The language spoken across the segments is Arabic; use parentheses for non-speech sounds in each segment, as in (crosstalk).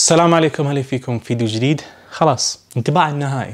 السلام عليكم هلا فيكم فيديو جديد خلاص انطباع النهائي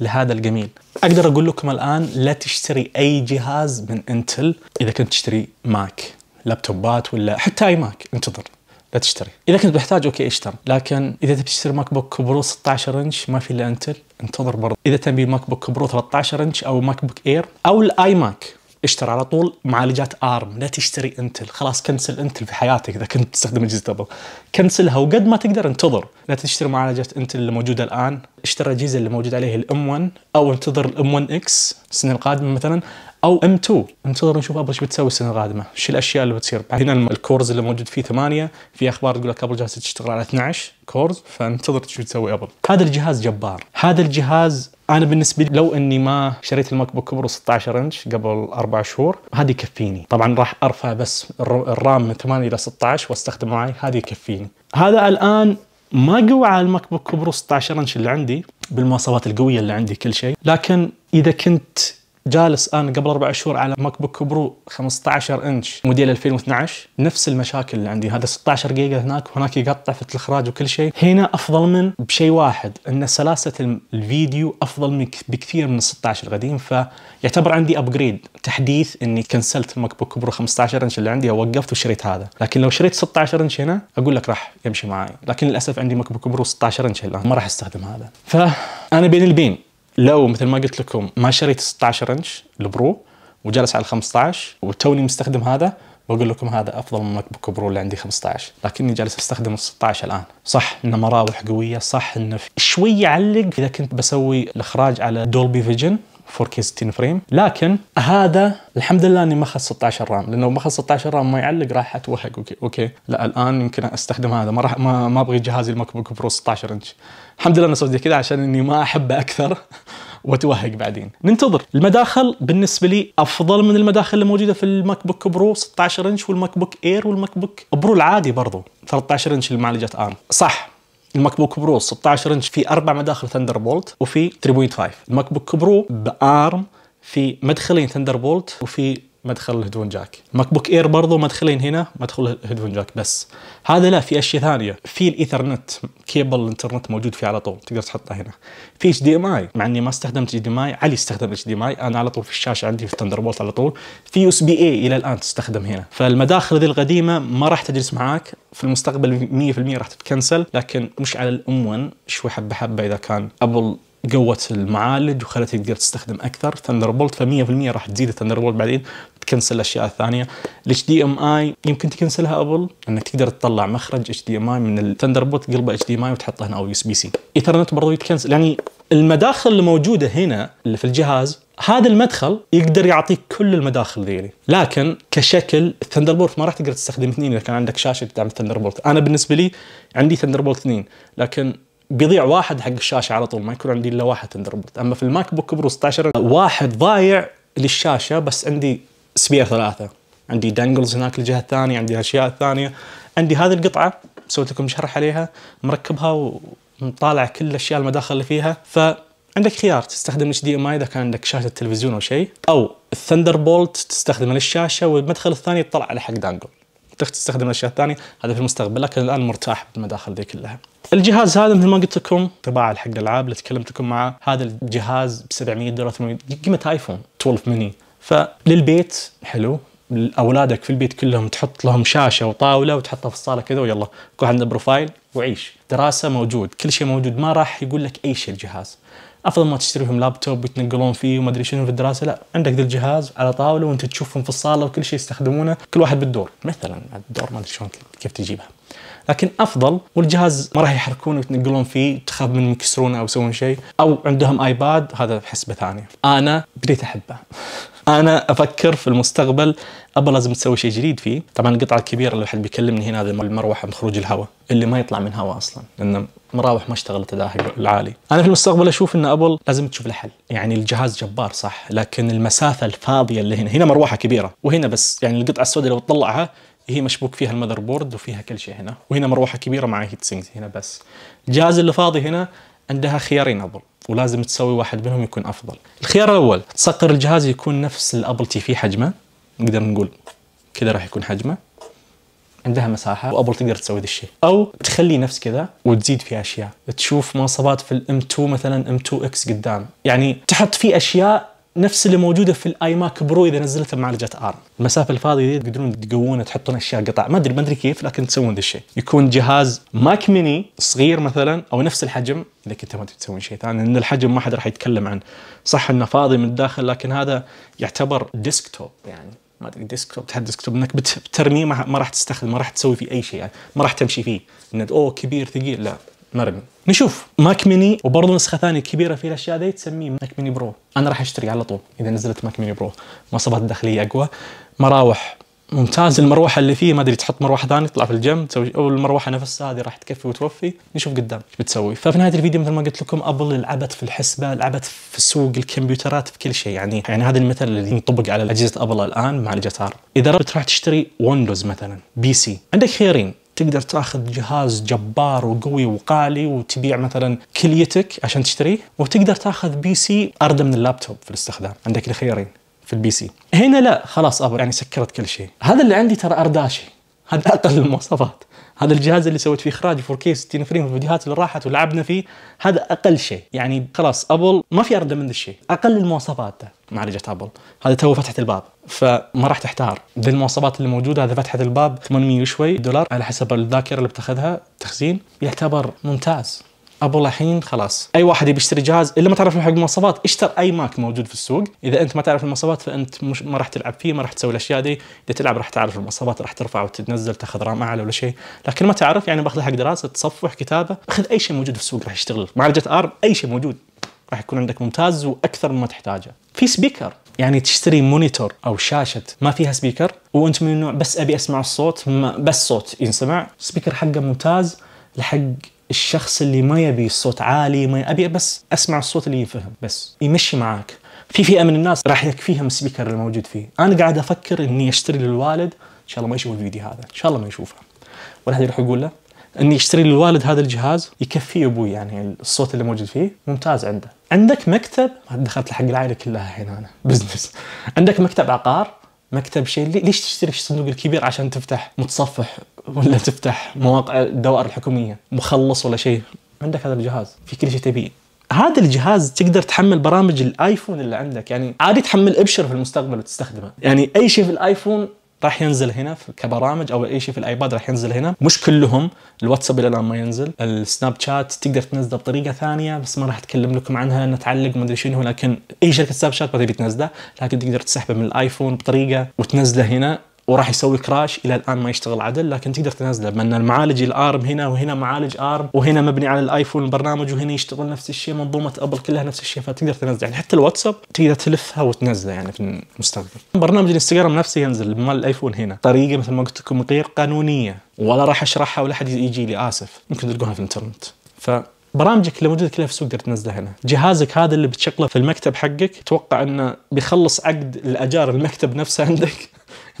لهذا الجميل اقدر اقول لكم الان لا تشتري اي جهاز من انتل اذا كنت تشتري ماك لابتوبات ولا حتى اي ماك انتظر لا تشتري اذا كنت محتاج اوكي اشتر لكن اذا تبي تشتري ماك بوك برو 16 انش ما في الا انتل انتظر برضه اذا تبي ماك بوك برو 13 انش او ماك بوك اير او الاي ماك اشتري على طول معالجات ارم لا تشتري انتل خلاص كنسل انتل في حياتك اذا كنت تستخدم اجهزه ابل كنسلها وقد ما تقدر انتظر لا تشتري معالجات انتل اللي موجوده الان اشتري الاجهزه اللي موجود عليها الام 1 او انتظر الام 1 اكس السنه القادمه مثلا او ام 2 انتظر نشوف ابل ايش بتسوي السنه القادمه ايش الاشياء اللي بتصير هنا الكورز اللي موجود فيه ثمانية في اخبار تقول لك ابل جالسه تشتغل على 12 كورز فانتظر شو تسوي ابل هذا الجهاز جبار هذا الجهاز انا بالنسبه لي لو اني ما شريت الماك بوك برو 16 انش قبل اربع شهور هذه يكفيني طبعا راح ارفع بس الرام من 8 الى 16 واستخدم معي هذه يكفيني هذا الان ما قوى على الماك بوك برو 16 انش اللي عندي بالمواصفات القويه اللي عندي كل شيء لكن اذا كنت جالس انا قبل اربع شهور على ماك بوك برو 15 انش موديل 2012 نفس المشاكل اللي عندي هذا 16 جيجا هناك وهناك يقطع في الاخراج وكل شيء هنا افضل من بشيء واحد ان سلاسه الفيديو افضل بكثير من 16 القديم فيعتبر عندي ابجريد تحديث اني كنسلت ماك بوك برو 15 انش اللي عندي ووقفت وشريت هذا لكن لو شريت 16 انش هنا اقول لك راح يمشي معي لكن للاسف عندي ماك بوك برو 16 انش الان ما راح استخدم هذا فانا بين البين لو مثل ما قلت لكم ما شريت 16 انش البرو وجلس على 15 وتوني مستخدم هذا بقول لكم هذا افضل من ماك بوك برو اللي عندي 15 لكني جالس استخدم ال 16 الان صح انه مراوح قويه صح انه شوي يعلق اذا كنت بسوي الاخراج على دولبي فيجن 4K 60 فريم لكن هذا الحمد لله اني ما اخذ 16 رام لانه ما اخذ 16 رام ما يعلق راح اتوهق اوكي اوكي لا الان يمكن استخدم هذا ما راح ما, ما ابغي جهازي الماك بوك برو 16 انش الحمد لله انا سويت كذا عشان اني ما احبه اكثر (laughs) وتوهق بعدين ننتظر المداخل بالنسبه لي افضل من المداخل اللي موجوده في الماك بوك برو 16 انش والماك بوك اير والماك بوك برو العادي برضو 13 انش المعالجات ارم صح الماك بوك برو 16 انش في اربع مداخل ثندر بولت وفي 3.5 الماك بوك برو بارم في مدخلين ثندر بولت وفي مدخل الهيدفون جاك ماك بوك اير برضو مدخلين هنا مدخل الهيدفون جاك بس هذا لا في اشياء ثانيه في الايثرنت كيبل الانترنت موجود فيه على طول تقدر تحطه هنا في اتش دي ام اي مع اني ما استخدمت اتش دي ام اي علي استخدم اتش دي ام اي انا على طول في الشاشه عندي في بولت على طول في يو اس بي اي الى الان تستخدم هنا فالمداخل ذي القديمه ما راح تجلس معاك في المستقبل 100% راح تتكنسل لكن مش على الام شوي حبه حبه اذا كان ابل قوت المعالج وخلته تقدر تستخدم اكثر بولت ف 100% راح تزيد بولت بعدين تكنسل الاشياء الثانيه الاتش دي ام اي يمكن تكنسلها ابل انك تقدر تطلع مخرج اتش دي ام اي من الثندر بوت قلبه اتش دي ام اي وتحطه هنا او يو اس بي سي ايثرنت برضو يتكنسل يعني المداخل الموجوده هنا اللي في الجهاز هذا المدخل يقدر يعطيك كل المداخل ذيلي لكن كشكل الثندر بولت ما راح تقدر تستخدم اثنين اذا كان عندك شاشه تدعم الثندر بولت انا بالنسبه لي عندي ثندر بولت اثنين لكن بيضيع واحد حق الشاشه على طول ما يكون عندي الا واحد ثندر بولت اما في الماك بوك برو 16 واحد ضايع للشاشه بس عندي سبير ثلاثه عندي دنجلز هناك الجهه الثانيه عندي الاشياء الثانيه عندي هذه القطعه سويت لكم شرح عليها مركبها ومطالع كل الاشياء المداخل اللي فيها فعندك خيار تستخدم اتش دي ام اي اذا كان عندك شاشه تلفزيون او شيء او الثندر بولت تستخدمه للشاشه والمدخل الثاني يطلع على حق دانجل تستخدم الاشياء الثانيه هذا في المستقبل لكن الان مرتاح بالمداخل ذي كلها. الجهاز هذا مثل ما قلت لكم طباعه حق الالعاب اللي تكلمت لكم معاه هذا الجهاز ب 700 دولار 800 قيمه ايفون 12 ميني فللبيت حلو اولادك في البيت كلهم تحط لهم شاشه وطاوله وتحطها في الصاله كذا ويلا كل عنده بروفايل وعيش دراسه موجود كل شيء موجود ما راح يقول لك اي شيء الجهاز افضل ما تشتريهم لابتوب ويتنقلون فيه وما ادري شنو في الدراسه لا عندك ذا الجهاز على طاوله وانت تشوفهم في الصاله وكل شيء يستخدمونه كل واحد بالدور مثلا الدور ما ادري شلون كيف تجيبها لكن افضل والجهاز ما راح يحركونه ويتنقلون فيه تخاف من يكسرونه او يسوون شيء او عندهم ايباد هذا حسبه ثانيه انا بديت احبه انا افكر في المستقبل ابى لازم تسوي شيء جديد فيه طبعا القطعه الكبيره اللي حد بيكلمني هنا هذه المروحه مخروج الهواء اللي ما يطلع من هواء اصلا لان مراوح ما اشتغلت اداها العالي انا في المستقبل اشوف ان ابل لازم تشوف له حل يعني الجهاز جبار صح لكن المسافه الفاضيه اللي هنا هنا مروحه كبيره وهنا بس يعني القطعه السوداء لو تطلعها هي مشبوك فيها المذر بورد وفيها كل شيء هنا وهنا مروحه كبيره مع هيت سينك هنا بس الجهاز اللي فاضي هنا عندها خيارين ابل ولازم تسوي واحد منهم يكون افضل. الخيار الاول تصغر الجهاز يكون نفس الابل تي في حجمه نقدر نقول كذا راح يكون حجمه عندها مساحه وابل تقدر تسوي ذا الشيء او تخليه نفس كذا وتزيد فيه اشياء تشوف مواصفات في الام 2 مثلا ام 2 اكس قدام يعني تحط فيه اشياء نفس اللي موجوده في الاي ماك برو اذا نزلته معالجه ارم المسافه الفاضيه دي تقدرون تقوونه تحطون اشياء قطع ما ادري ما ادري كيف لكن تسوون ذا الشيء يكون جهاز ماك ميني صغير مثلا او نفس الحجم اذا كنت ما تسوون شيء ثاني لان الحجم ما حد راح يتكلم عنه صح انه فاضي من الداخل لكن هذا يعتبر ديسكتوب يعني ما ادري ديسكتوب تحت ديسكتوب انك بترميه ما راح تستخدم ما راح تسوي فيه اي شيء يعني ما راح تمشي فيه انه اوه كبير ثقيل لا مرمي نشوف ماك ميني وبرضه نسخه ثانيه كبيره في الاشياء ذي تسميه ماك ميني برو انا راح اشتري على طول اذا نزلت ماك ميني برو مواصفات داخليه اقوى مراوح ممتاز المروحه اللي فيه ما ادري تحط مروحه ثانيه تطلع في الجيم تسوي او المروحه نفسها هذه راح تكفي وتوفي نشوف قدام ايش بتسوي ففي نهايه الفيديو مثل ما قلت لكم ابل لعبت في الحسبه لعبت في سوق الكمبيوترات في كل شيء يعني يعني هذا المثل اللي ينطبق على اجهزه ابل الان مع الجتار اذا رحت تروح تشتري ويندوز مثلا بي سي عندك خيارين تقدر تاخذ جهاز جبار وقوي وغالي وتبيع مثلا كليتك عشان تشتريه وتقدر تاخذ بي سي اردى من اللابتوب في الاستخدام عندك الخيارين في البي سي هنا لا خلاص ابل يعني سكرت كل شيء هذا اللي عندي ترى ارداشي هذا اقل المواصفات هذا الجهاز اللي سويت فيه اخراج 4K 60 فريم والفيديوهات اللي راحت ولعبنا فيه هذا اقل شيء يعني خلاص ابل ما في ارده من ذا الشيء اقل المواصفات معالجه ابل هذا تو فتحت الباب فما راح تحتار بالمواصفات اللي موجوده هذا فتحت الباب 800 وشوي دولار على حسب الذاكره اللي بتاخذها تخزين يعتبر ممتاز ابو الحين خلاص اي واحد يبي يشتري جهاز الا ما تعرف حق المواصفات اشتر اي ماك موجود في السوق اذا انت ما تعرف المواصفات فانت مش ما راح تلعب فيه ما راح تسوي الاشياء دي اذا تلعب راح تعرف المواصفات راح ترفع وتنزل تاخذ رام اعلى ولا شيء لكن ما تعرف يعني باخذ حق دراسه تصفح كتابه اخذ اي شيء موجود في السوق راح يشتغل معالجه ارم اي شيء موجود راح يكون عندك ممتاز واكثر مما تحتاجه في سبيكر يعني تشتري مونيتور او شاشه ما فيها سبيكر وانت من النوع بس ابي اسمع الصوت بس صوت ينسمع سبيكر حقه ممتاز لحق الشخص اللي ما يبي صوت عالي ما ابي بس اسمع الصوت اللي يفهم بس يمشي معاك في فئه من الناس راح يكفيهم السبيكر اللي موجود فيه انا قاعد افكر اني اشتري للوالد ان شاء الله ما يشوف الفيديو هذا ان شاء الله ما يشوفه ولا احد يروح يقول له اني اشتري للوالد هذا الجهاز يكفيه ابوي يعني الصوت اللي موجود فيه ممتاز عنده عندك مكتب دخلت حق العائله كلها الحين انا بزنس (laughs) عندك مكتب عقار مكتب شيء ليش تشتري في الصندوق الكبير عشان تفتح متصفح ولا تفتح مواقع الدوائر الحكوميه مخلص ولا شيء عندك هذا الجهاز في كل شيء تبيه هذا الجهاز تقدر تحمل برامج الايفون اللي عندك يعني عادي تحمل ابشر في المستقبل وتستخدمه يعني اي شيء في الايفون راح ينزل هنا كبرامج او اي شيء في الايباد راح ينزل هنا مش كلهم الواتساب الى الان ما ينزل السناب شات تقدر تنزله بطريقه ثانيه بس ما راح اتكلم لكم عنها لانها تعلق ما ادري شنو لكن اي شركه سناب شات ما تبي تنزله لكن تقدر تسحبه من الايفون بطريقه وتنزله هنا وراح يسوي كراش الى الان ما يشتغل عدل لكن تقدر تنزله بان المعالج الارم هنا وهنا معالج ارم وهنا مبني على الايفون البرنامج وهنا يشتغل نفس الشيء منظومه ابل كلها نفس الشيء فتقدر تنزله يعني حتى الواتساب تقدر تلفها وتنزله يعني في المستقبل برنامج الانستغرام نفسه ينزل مال الايفون هنا طريقه مثل ما قلت لكم غير قانونيه ولا راح اشرحها ولا حد يجي لي اسف ممكن تلقوها في الانترنت ف برامجك اللي موجوده كلها في السوق تقدر تنزلها هنا، جهازك هذا اللي بتشغله في المكتب حقك اتوقع انه بيخلص عقد الاجار المكتب نفسه عندك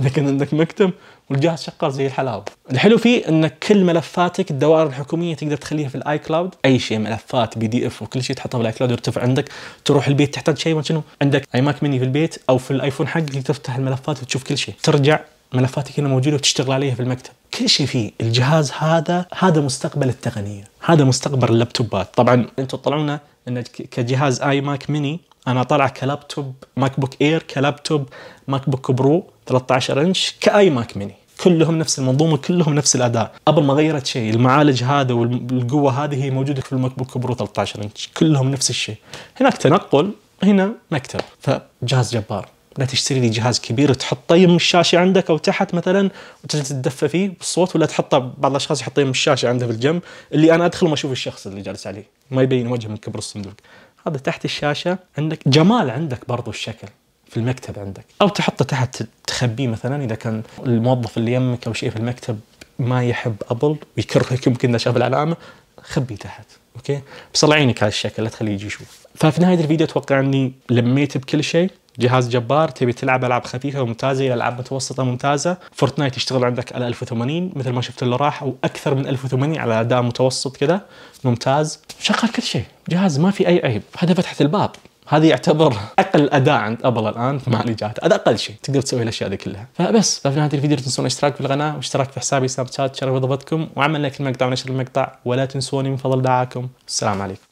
اذا كان عندك مكتب والجهاز شغال زي الحلاوه. الحلو فيه ان كل ملفاتك الدوائر الحكوميه تقدر تخليها في الاي كلاود، اي شيء ملفات بي دي اف وكل شيء تحطه في الاي كلاود يرتفع عندك، تروح البيت تحتاج شيء شنو؟ عندك اي ماك مني في البيت او في الايفون حقك تفتح الملفات وتشوف كل شيء، ترجع ملفاتك هنا موجوده وتشتغل عليها في المكتب. كل شيء فيه الجهاز هذا هذا مستقبل التقنيه هذا مستقبل اللابتوبات طبعا انتم طلعونا ان كجهاز اي ماك ميني انا طالع كلابتوب ماك بوك اير كلابتوب ماك بوك برو 13 انش كاي ماك ميني كلهم نفس المنظومه كلهم نفس الاداء قبل ما غيرت شيء المعالج هذا والقوه هذه هي موجوده في الماك بوك برو 13 انش كلهم نفس الشيء هناك تنقل هنا مكتب فجهاز جبار لا تشتري لي جهاز كبير تحطه يم الشاشه عندك او تحت مثلا وتجلس تدفى فيه بالصوت ولا تحطه بعض الاشخاص يحطه يم الشاشه عنده في الجنب اللي انا ادخل ما اشوف الشخص اللي جالس عليه ما يبين وجهه من كبر الصندوق هذا تحت الشاشه عندك جمال عندك برضو الشكل في المكتب عندك او تحطه تحت تخبيه مثلا اذا كان الموظف اللي يمك او شيء في المكتب ما يحب ابل ويكرهك يمكن اذا شاف العلامه خبيه تحت اوكي بس الله يعينك على الشكل لا تخليه يجي يشوف ففي نهايه الفيديو اتوقع اني لميت بكل شيء جهاز جبار تبي تلعب العاب خفيفه وممتازه الى العاب متوسطه ممتازه فورتنايت يشتغل عندك على 1080 مثل ما شفت اللي راح اكثر من 1080 على اداء متوسط كذا ممتاز شغال كل شيء جهاز ما في اي عيب هذا فتحه الباب هذا يعتبر اقل اداء عند ابل الان في معالجات هذا اقل شيء تقدر تسوي الاشياء هذه كلها فبس ففي نهايه الفيديو لا تنسون الاشتراك في القناه واشتراك في حسابي سناب شات شرف بضبطكم وعمل لايك المقطع ونشر المقطع ولا تنسوني من فضل دعاكم السلام عليكم